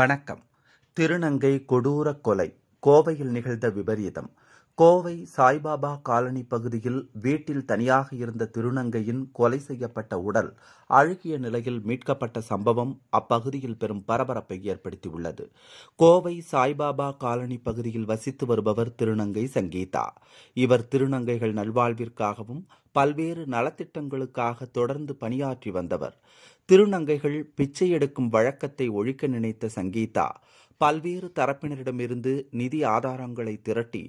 வணக்கம் திருநங்கை கொடூர கொலை கோவையில் நிகழ்ந்த விபரீதம் கோவை சாய்பாபா காலனி பகுதியில் வீட்டில் தனியாக இருந்த திருநங்கையின் கொலை செய்யப்பட்ட உடல் அழுகிய நிலையில் மீட்கப்பட்ட சம்பவம் அப்பகுதியில் பெரும் பரபரப்பை ஏற்படுத்தியுள்ளது கோவை சாய்பாபா காலனி பகுதியில் வசித்து வருபவர் திருநங்கை சங்கீதா இவர் திருநங்கைகள் நல்வாழ்விற்காகவும் பல்வேறு நலத்திட்டங்களுக்காக தொடர்ந்து பணியாற்றி வந்தவர் திருநங்கைகள் பிச்சை எடுக்கும் வழக்கத்தை ஒழிக்க நினைத்த சங்கீதா பல்வேறு தரப்பினரிடமிருந்து நிதி ஆதாரங்களை திரட்டி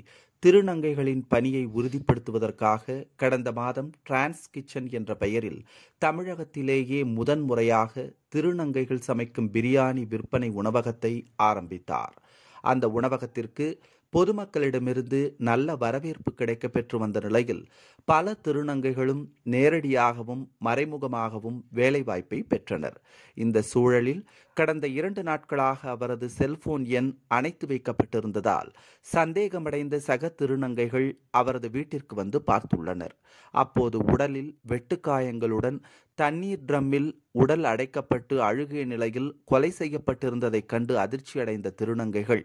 திருநங்கைகளின் பணியை உறுதிப்படுத்துவதற்காக கடந்த மாதம் டிரான்ஸ் கிச்சன் என்ற பெயரில் தமிழகத்திலேயே முதன்முறையாக திருநங்கைகள் சமைக்கும் பிரியாணி விற்பனை உணவகத்தை ஆரம்பித்தார் அந்த உணவகத்திற்கு பொதுமக்களிடமிருந்து நல்ல வரவேற்பு கிடைக்க பெற்று வந்த நிலையில் பல திருநங்கைகளும் நேரடியாகவும் மறைமுகமாகவும் வேலைவாய்ப்பை பெற்றனர் இந்த சூழலில் கடந்த இரண்டு நாட்களாக அவரது செல்போன் எண் அணைத்து வைக்கப்பட்டிருந்ததால் சந்தேகமடைந்த சக திருநங்கைகள் அவரது வீட்டிற்கு வந்து பார்த்துள்ளனர் அப்போது உடலில் வெட்டுக்காயங்களுடன் தண்ணீர் ட்ரம்மில் உடல் அடைக்கப்பட்டு அழுகிய நிலையில் கொலை செய்யப்பட்டிருந்ததைக் கண்டு அதிர்ச்சியடைந்த திருநங்கைகள்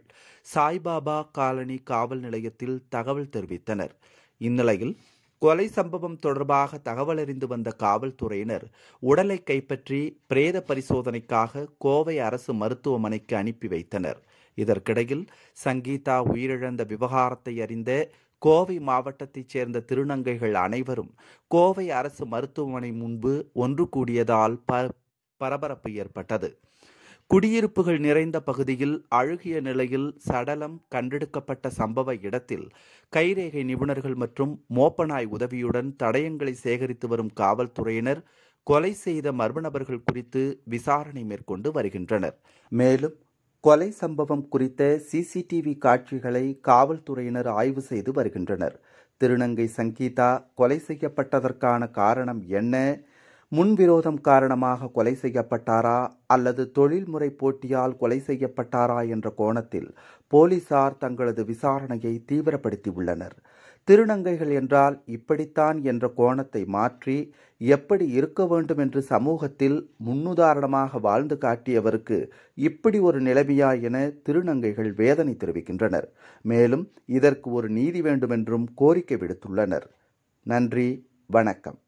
சாய்பாபா காலனி காவல் நிலையத்தில் தகவல் தெரிவித்தனர் இந்நிலையில் கொலை சம்பவம் தொடர்பாக தகவல் அறிந்து வந்த காவல்துறையினர் உடலை கைப்பற்றி பிரேத பரிசோதனைக்காக கோவை அரசு மருத்துவமனைக்கு அனுப்பி வைத்தனர் இதற்கிடையில் சங்கீதா உயிரிழந்த விவகாரத்தை அறிந்த கோவை மாவட்டத்தைச் சேர்ந்த திருநங்கைகள் அனைவரும் கோவை அரசு மருத்துவமனை முன்பு ஒன்று கூடியதால் பரபரப்பு ஏற்பட்டது குடியிருப்புகள் நிறைந்த பகுதியில் அழுகிய நிலையில் சடலம் கண்டெடுக்கப்பட்ட சம்பவ இடத்தில் கைரேகை நிபுணர்கள் மற்றும் மோப்பனாய் உதவியுடன் தடயங்களை சேகரித்து வரும் காவல்துறையினர் கொலை செய்த மர்ம நபர்கள் குறித்து விசாரணை மேற்கொண்டு வருகின்றனர் மேலும் கொலை சம்பவம் குறித்த சிசிடிவி காட்சிகளை காவல்துறையினர் ஆய்வு செய்து வருகின்றனர் திருநங்கை சங்கீதா கொலை செய்யப்பட்டதற்கான காரணம் என்ன முன்விரோதம் காரணமாக கொலை செய்யப்பட்டாரா அல்லது தொழில்முறை போட்டியால் கொலை செய்யப்பட்டாரா என்ற கோணத்தில் போலீசார் தங்களது விசாரணையை தீவிரப்படுத்தியுள்ளனர் திருநங்கைகள் என்றால் இப்படித்தான் என்ற கோணத்தை மாற்றி எப்படி இருக்க வேண்டும் என்று சமூகத்தில் முன்னுதாரணமாக வாழ்ந்து காட்டியவருக்கு இப்படி ஒரு நிலைமையா என திருநங்கைகள் வேதனை தெரிவிக்கின்றனர் மேலும் இதற்கு ஒரு நீதி வேண்டுமென்றும் கோரிக்கை விடுத்துள்ளனர் நன்றி வணக்கம்